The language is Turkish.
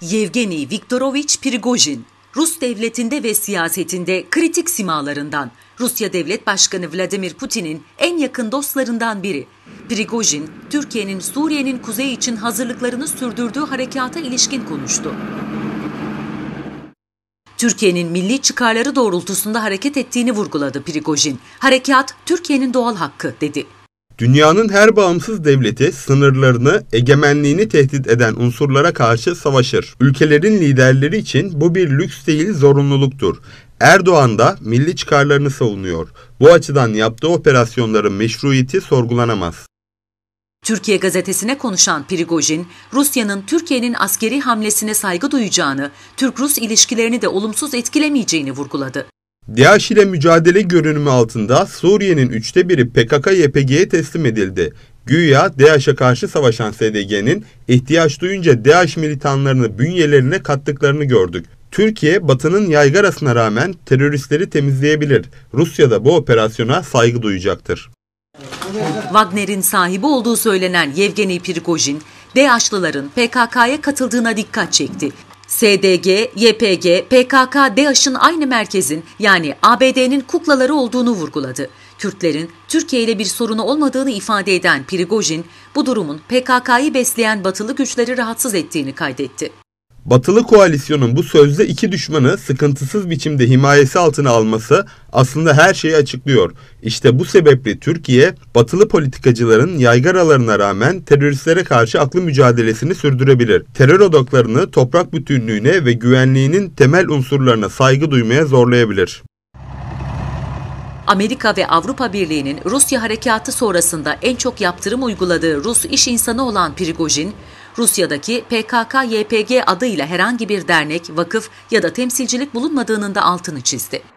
Yevgeni Viktorovich Prigojin, Rus devletinde ve siyasetinde kritik simalarından, Rusya Devlet Başkanı Vladimir Putin'in en yakın dostlarından biri. Prigojin, Türkiye'nin Suriye'nin kuzey için hazırlıklarını sürdürdüğü harekata ilişkin konuştu. Türkiye'nin milli çıkarları doğrultusunda hareket ettiğini vurguladı Prigojin. Harekat Türkiye'nin doğal hakkı dedi. Dünyanın her bağımsız devleti sınırlarını, egemenliğini tehdit eden unsurlara karşı savaşır. Ülkelerin liderleri için bu bir lüks değil zorunluluktur. Erdoğan da milli çıkarlarını savunuyor. Bu açıdan yaptığı operasyonların meşruiyeti sorgulanamaz. Türkiye gazetesine konuşan Prigojin, Rusya'nın Türkiye'nin askeri hamlesine saygı duyacağını, Türk-Rus ilişkilerini de olumsuz etkilemeyeceğini vurguladı. DAEŞ ile mücadele görünümü altında Suriye'nin üçte biri PKK-YPG'ye teslim edildi. Güya DAEŞ'e karşı savaşan SDG'nin ihtiyaç duyunca DAEŞ militanlarını bünyelerine kattıklarını gördük. Türkiye batının yaygarasına rağmen teröristleri temizleyebilir. Rusya da bu operasyona saygı duyacaktır. Wagner'in sahibi olduğu söylenen Yevgeni Prigojin, DAEŞ'lıların PKK'ya katıldığına dikkat çekti. SDG, YPG, PKK, DAEŞ'in aynı merkezin yani ABD'nin kuklaları olduğunu vurguladı. Kürtlerin Türkiye ile bir sorunu olmadığını ifade eden Prigojin, bu durumun PKK'yı besleyen batılı güçleri rahatsız ettiğini kaydetti. Batılı koalisyonun bu sözde iki düşmanı sıkıntısız biçimde himayesi altına alması aslında her şeyi açıklıyor. İşte bu sebeple Türkiye, batılı politikacıların yaygaralarına rağmen teröristlere karşı aklı mücadelesini sürdürebilir. Terör odaklarını toprak bütünlüğüne ve güvenliğinin temel unsurlarına saygı duymaya zorlayabilir. Amerika ve Avrupa Birliği'nin Rusya harekatı sonrasında en çok yaptırım uyguladığı Rus iş insanı olan Prigojin, Rusya'daki PKK-YPG adıyla herhangi bir dernek, vakıf ya da temsilcilik bulunmadığının da altını çizdi.